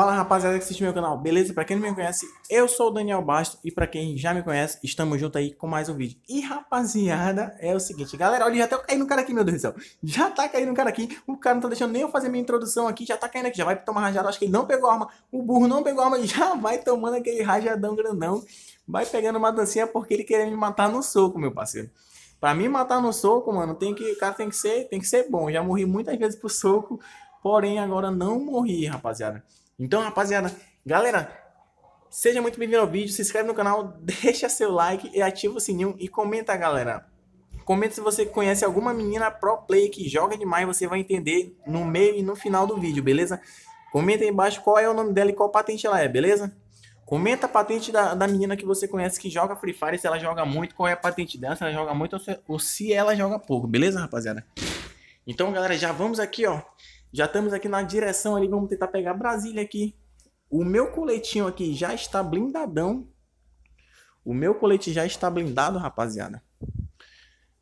Fala rapaziada que assiste meu canal, beleza? Pra quem não me conhece, eu sou o Daniel Basto e pra quem já me conhece, estamos juntos aí com mais um vídeo. E rapaziada, é o seguinte, galera, olha, já tá caindo um cara aqui, meu Deus do céu. Já tá caindo um cara aqui, o cara não tá deixando nem eu fazer minha introdução aqui, já tá caindo aqui, já vai tomar rajada, acho que ele não pegou arma, o burro não pegou arma, já vai tomando aquele rajadão grandão, vai pegando uma dancinha porque ele queria me matar no soco, meu parceiro. Pra me matar no soco, mano, tem que, o cara tem que ser, tem que ser bom. já morri muitas vezes pro soco, Porém, agora não morri, rapaziada. Então, rapaziada, galera, seja muito bem-vindo ao vídeo, se inscreve no canal, deixa seu like e ativa o sininho e comenta, galera. Comenta se você conhece alguma menina pro play que joga demais, você vai entender no meio e no final do vídeo, beleza? Comenta aí embaixo qual é o nome dela e qual patente ela é, beleza? Comenta a patente da, da menina que você conhece que joga Free Fire, se ela joga muito, qual é a patente dela, se ela joga muito ou se, ou se ela joga pouco, beleza, rapaziada? Então, galera, já vamos aqui, ó, já estamos aqui na direção ali, vamos tentar pegar Brasília aqui. O meu coletinho aqui já está blindadão. O meu colete já está blindado, rapaziada.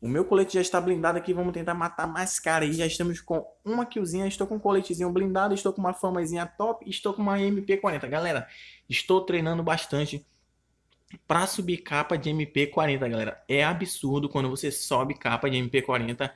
O meu colete já está blindado aqui, vamos tentar matar mais cara. E já estamos com uma killzinha, estou com um coletezinho blindado, estou com uma famazinha top, estou com uma MP40. Galera, estou treinando bastante para subir capa de MP40, galera. É absurdo quando você sobe capa de MP40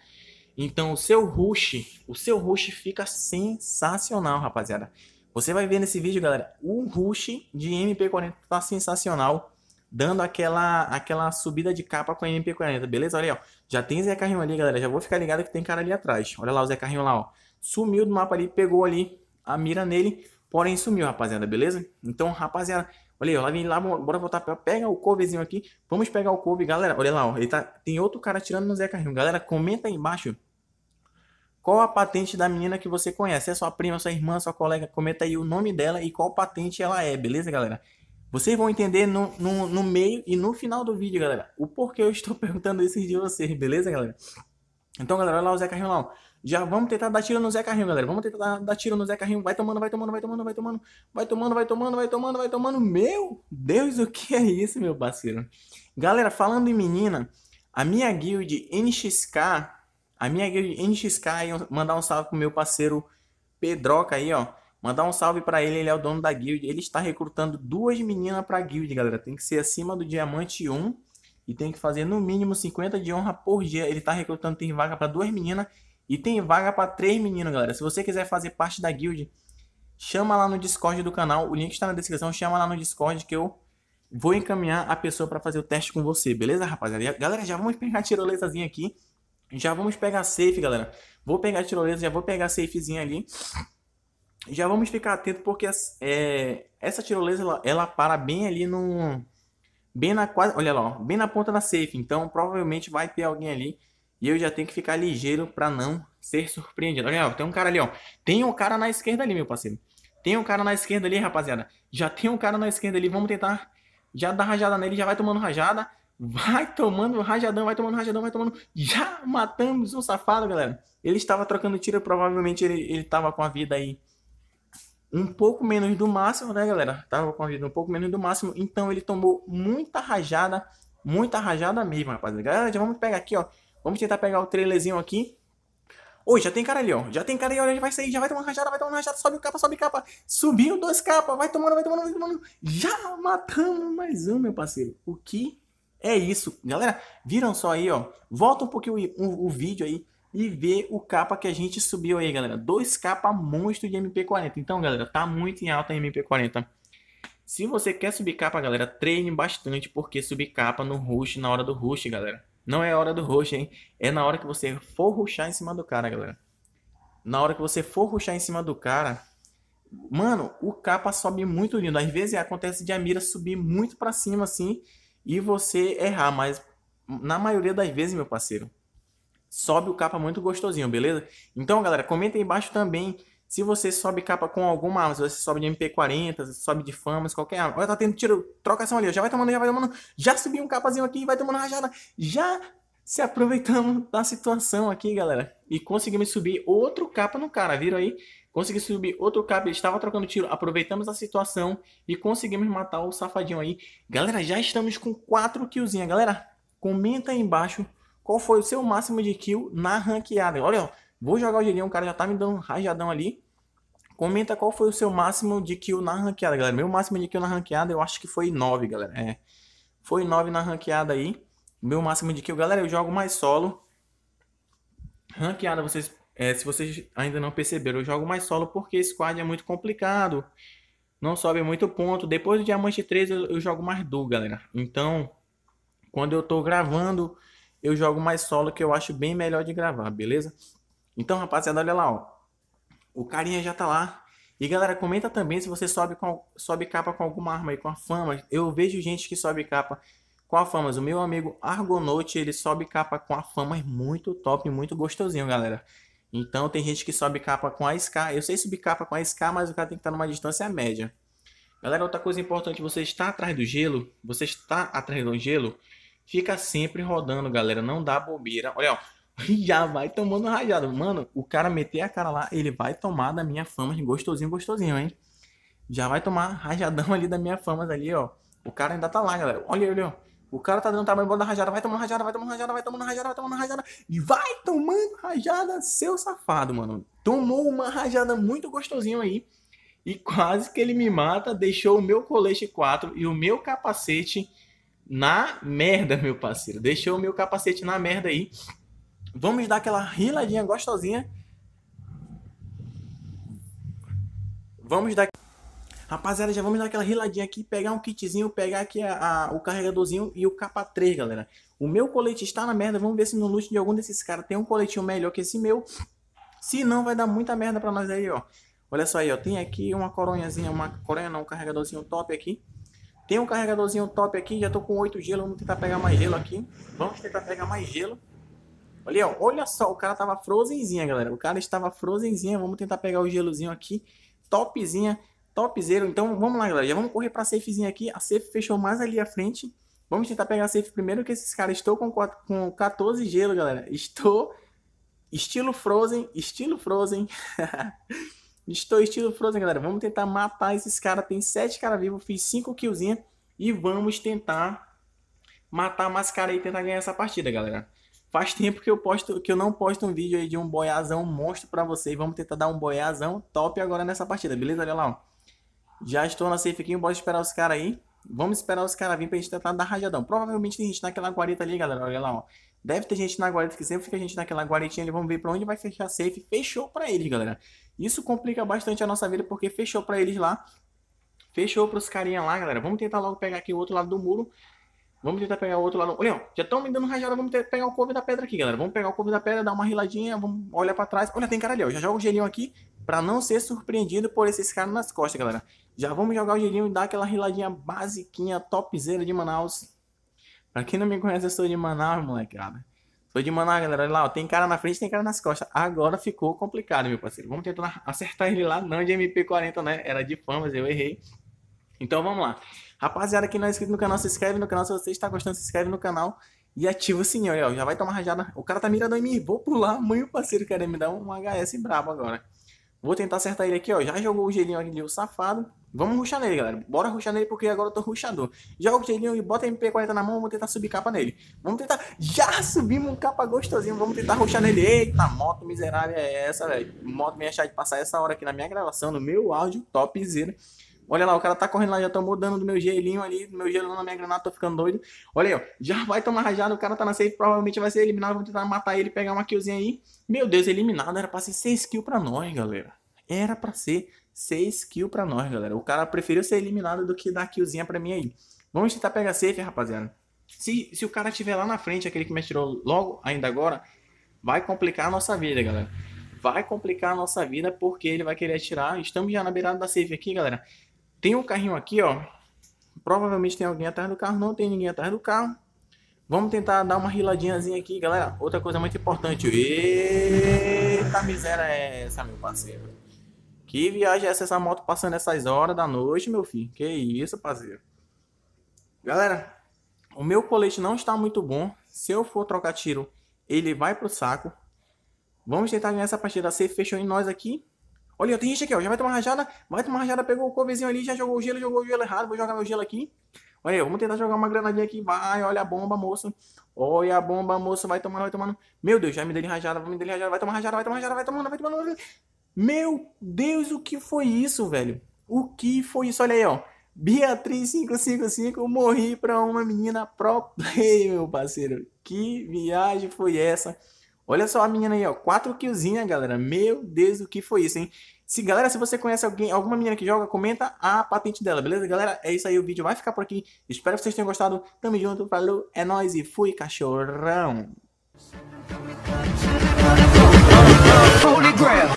então o seu rush, o seu rush fica sensacional, rapaziada. Você vai ver nesse vídeo, galera, o rush de MP40 tá sensacional, dando aquela aquela subida de capa com a MP40, beleza? Olha aí, ó. Já tem Zé Carrinho ali, galera, já vou ficar ligado que tem cara ali atrás. Olha lá o Zé Carrinho lá, ó. Sumiu do mapa ali, pegou ali a mira nele, porém sumiu, rapaziada, beleza? Então, rapaziada, olha aí, ó, lá vem lá, bora voltar Pega o couvezinho aqui, vamos pegar o couve, galera. Olha lá, ó, ele tá... Tem outro cara tirando no Zé Carrinho. Galera, comenta aí embaixo qual a patente da menina que você conhece? É sua prima, sua irmã, sua colega? Comenta aí o nome dela e qual patente ela é, beleza, galera? Vocês vão entender no, no, no meio e no final do vídeo, galera, o porquê eu estou perguntando isso de vocês, beleza, galera? Então, galera, olha lá o Zé Carrinho lá, Já vamos tentar dar tiro no Zé Carrinho, galera. Vamos tentar dar, dar tiro no Zé Carrinho. Vai tomando, vai tomando, vai tomando, vai tomando. Vai tomando, vai tomando, vai tomando, vai tomando. Meu Deus, o que é isso, meu parceiro? Galera, falando em menina, a minha guild NXK a minha guild NXK aí, mandar um salve pro meu parceiro Pedroca aí, ó. Mandar um salve para ele, ele é o dono da guild. Ele está recrutando duas meninas pra guild, galera. Tem que ser acima do diamante 1 e tem que fazer no mínimo 50 de honra por dia. Ele está recrutando, tem vaga para duas meninas e tem vaga para três meninos, galera. Se você quiser fazer parte da guild, chama lá no Discord do canal. O link está na descrição. Chama lá no Discord que eu vou encaminhar a pessoa para fazer o teste com você, beleza, rapaziada? Galera, já vamos pegar a tirolesazinha aqui já vamos pegar safe, galera. Vou pegar a tirolesa, já vou pegar a safezinha ali. Já vamos ficar atento porque é, essa tirolesa ela, ela, para bem ali no bem na quase, olha lá, ó, bem na ponta da safe. Então provavelmente vai ter alguém ali e eu já tenho que ficar ligeiro para não ser surpreendido. Olha, lá, tem um cara ali, ó. Tem um cara na esquerda ali, meu parceiro. Tem um cara na esquerda ali, rapaziada. Já tem um cara na esquerda ali. Vamos tentar já dar rajada nele, já vai tomando rajada. Vai tomando rajadão, vai tomando rajadão, vai tomando. Já matamos um safado, galera. Ele estava trocando tiro, provavelmente ele, ele estava com a vida aí um pouco menos do máximo, né, galera? Tava com a vida um pouco menos do máximo, então ele tomou muita rajada, muita rajada mesmo, rapaziada. Galera, já vamos pegar aqui, ó. Vamos tentar pegar o trailerzinho aqui. Oi, já tem cara ali, ó. Já tem cara ali, ó. Ele vai sair, já vai tomar rajada, vai tomar rajada. Sobe o capa, sobe capa. Subiu dois capas, vai tomando, vai tomando, vai tomando. Já matamos mais um, meu parceiro. O que é isso. Galera, viram só aí, ó? Volta um pouquinho o, o, o vídeo aí e vê o capa que a gente subiu aí, galera. Dois capa monstro de MP40. Então, galera, tá muito em alta MP40. Se você quer subir capa, galera, treine bastante, porque subir capa no rush, na hora do rush, galera. Não é hora do rush, hein? É na hora que você for rushar em cima do cara, galera. Na hora que você for rushar em cima do cara, mano, o capa sobe muito lindo. Às vezes acontece de a mira subir muito para cima, assim, e você errar, mas na maioria das vezes, meu parceiro, sobe o capa muito gostosinho, beleza? Então, galera, comenta aí embaixo também se você sobe capa com alguma arma, se você sobe de MP40, sobe de famas, qualquer arma. Olha, tá tendo tiro, trocação ali, já vai tomando, já vai tomando, já subiu um capazinho aqui, vai tomando rajada, já se aproveitamos da situação aqui, galera. E conseguimos subir outro capa no cara, viram aí? Consegui subir outro cabo, ele estava trocando tiro, aproveitamos a situação e conseguimos matar o safadinho aí. Galera, já estamos com 4 killzinha. Galera, comenta aí embaixo qual foi o seu máximo de kill na ranqueada. Olha, ó, vou jogar o gelinho, o cara já tá me dando um rajadão ali. Comenta qual foi o seu máximo de kill na ranqueada, galera. Meu máximo de kill na ranqueada eu acho que foi 9, galera. É, foi 9 na ranqueada aí. Meu máximo de kill, galera, eu jogo mais solo. Ranqueada, vocês é, se vocês ainda não perceberam, eu jogo mais solo porque squad é muito complicado. Não sobe muito ponto. Depois do diamante 3 eu, eu jogo mais duo, galera. Então, quando eu tô gravando, eu jogo mais solo que eu acho bem melhor de gravar, beleza? Então, rapaziada, olha lá, ó. O carinha já tá lá. E galera, comenta também se você sobe, com, sobe capa com alguma arma aí, com a fama. Eu vejo gente que sobe capa com a fama. O meu amigo Argonaut, ele sobe capa com a fama. É muito top, muito gostosinho, galera. Então tem gente que sobe capa com a SK. Eu sei subir capa com a SK, mas o cara tem que estar tá numa distância média. Galera, outra coisa importante, você está atrás do gelo, você está atrás do gelo, fica sempre rodando, galera, não dá bobeira. Olha, ó, já vai tomando rajada. Mano, o cara meter a cara lá, ele vai tomar da minha fama de gostosinho, gostosinho, hein? Já vai tomar rajadão ali da minha fama ali, ó. O cara ainda tá lá, galera. Olha, olha, ó. O cara tá dando tamanho bola da rajada, vai tomando rajada, vai tomando rajada, vai tomando rajada, vai tomando rajada. E vai tomando rajada, seu safado, mano. Tomou uma rajada muito gostosinho aí. E quase que ele me mata, deixou o meu colete 4 e o meu capacete na merda, meu parceiro. Deixou o meu capacete na merda aí. Vamos dar aquela riladinha gostosinha. Vamos dar Rapaziada, já vamos dar aquela riladinha aqui, pegar um kitzinho, pegar aqui a, a, o carregadorzinho e o capa 3, galera. O meu colete está na merda, vamos ver se no loot de algum desses caras tem um coletinho melhor que esse meu. Se não, vai dar muita merda pra nós aí, ó. Olha só aí, ó, tem aqui uma coronhazinha, uma coronha não, um carregadorzinho top aqui. Tem um carregadorzinho top aqui, já tô com 8 gelo, vamos tentar pegar mais gelo aqui. Vamos tentar pegar mais gelo. Olha, ó, olha só, o cara tava frozenzinha, galera. O cara estava frozenzinha, vamos tentar pegar o gelozinho aqui. Topzinha. Topzero. Então vamos lá, galera. Já vamos correr pra safezinha aqui. A safe fechou mais ali à frente. Vamos tentar pegar a safe primeiro, que esses caras estão com, 4, com 14 gelo, galera. Estou estilo Frozen, estilo Frozen. Estou estilo Frozen, galera. Vamos tentar matar esses caras. Tem 7 caras vivos, fiz 5 killzinha. E vamos tentar matar mais cara e tentar ganhar essa partida, galera. Faz tempo que eu, posto, que eu não posto um vídeo aí de um boiazão monstro pra vocês. Vamos tentar dar um boiazão top agora nessa partida, beleza? Olha lá, ó. Já estou na safe aqui, bora esperar os caras aí. Vamos esperar os caras virem pra gente tentar dar rajadão. Provavelmente tem gente naquela guarita ali, galera. Olha lá, ó. Deve ter gente na guarita, que sempre fica gente naquela guaritinha ali. Vamos ver pra onde vai fechar a safe. Fechou pra eles, galera. Isso complica bastante a nossa vida, porque fechou pra eles lá. Fechou pros carinha lá, galera. Vamos tentar logo pegar aqui o outro lado do muro. Vamos tentar pegar o outro lado. Olha, ó, já estão me dando rajada. Vamos pegar o couve da pedra aqui, galera. Vamos pegar o couve da pedra, dar uma riladinha. Vamos olhar pra trás. Olha, tem cara ali, ó. Já joga o gelinho aqui pra não ser surpreendido por esses caras nas costas, galera. Já vamos jogar o girinho e dar aquela riladinha basiquinha, topzera de Manaus. Pra quem não me conhece, eu sou de Manaus, molecada. Sou de Manaus, galera. Olha lá, ó, tem cara na frente, tem cara nas costas. Agora ficou complicado, meu parceiro. Vamos tentar acertar ele lá. Não de MP40, né? Era de fã, mas eu errei. Então vamos lá. Rapaziada, quem não é inscrito no canal, se inscreve no canal. Se você está gostando, se inscreve no canal e ativa o sininho. Olha, ó, já vai tomar rajada. O cara tá mirando em mim. Vou pular. Mãe, o parceiro querendo me dar um HS brabo agora. Vou tentar acertar ele aqui, ó. Já jogou o gelinho ali, o safado. Vamos ruxar nele, galera. Bora ruxar nele, porque agora eu tô ruxador. Joga o gelinho e bota MP40 na mão, vou tentar subir capa nele. Vamos tentar... Já subimos um capa gostosinho, vamos tentar ruxar nele. Eita, moto miserável é essa, velho. Moto me achar de passar essa hora aqui na minha gravação, no meu áudio, topzera. Olha lá, o cara tá correndo lá, já tomou dano do meu gelinho ali, do meu gelo na minha granada, tô ficando doido. Olha aí, ó, já vai tomar rajada, o cara tá na safe, provavelmente vai ser eliminado, vamos tentar matar ele, pegar uma killzinha aí. Meu Deus, eliminado, era pra ser 6 kills pra nós, galera. Era para ser 6 kills pra nós, galera. O cara preferiu ser eliminado do que dar killzinha pra mim aí. Vamos tentar pegar safe, rapaziada. Se, se o cara estiver lá na frente, aquele que me atirou logo, ainda agora, vai complicar a nossa vida, galera. Vai complicar a nossa vida porque ele vai querer atirar. Estamos já na beirada da safe aqui, galera. Tem um carrinho aqui, ó. Provavelmente tem alguém atrás do carro. Não tem ninguém atrás do carro. Vamos tentar dar uma riladinhazinha aqui, galera. Outra coisa muito importante. Eita miséria é essa, meu parceiro. Que viagem é essa, essa moto passando essas horas da noite, meu filho? Que isso, parceiro. Galera, o meu colete não está muito bom. Se eu for trocar tiro, ele vai pro saco. Vamos tentar ganhar essa partida. Você fechou em nós aqui. Olha, tem gente aqui, ó. Já vai tomar rajada. Vai tomar rajada. Pegou o covezinho ali, já jogou o gelo, jogou o gelo errado. Vou jogar meu gelo aqui. Olha, vamos tentar jogar uma granadinha aqui. Vai, olha a bomba, moço. Olha a bomba, moço. Vai tomando, vai tomando. Meu Deus, já me deu rajada, me deu rajada. Vai tomar rajada, vai tomar rajada, vai tomando, vai tomando. Meu Deus, o que foi isso, velho? O que foi isso? Olha aí, ó. Beatriz 555, morri pra uma menina pro play, meu parceiro. Que viagem foi essa? Olha só a menina aí, ó. 4 killzinha, galera. Meu Deus, o que foi isso, hein? Se, galera, se você conhece alguém, alguma menina que joga, comenta a patente dela, beleza? Galera, é isso aí, o vídeo vai ficar por aqui. Espero que vocês tenham gostado. Tamo junto, falou, é nóis e fui, cachorrão! Holy Grail.